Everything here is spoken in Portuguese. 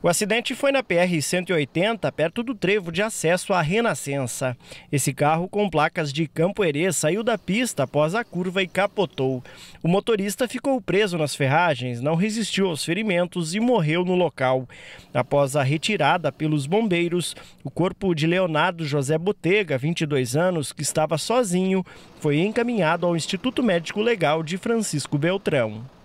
O acidente foi na PR-180, perto do trevo de acesso à Renascença. Esse carro com placas de Campo Herê saiu da pista após a curva e capotou. O motorista ficou preso nas ferragens, não resistiu aos ferimentos e morreu no local. Após a retirada pelos bombeiros, o corpo de Leonardo José Botega, 22 anos, que estava sozinho, foi encaminhado ao Instituto Médico Legal de Francisco Beltrão.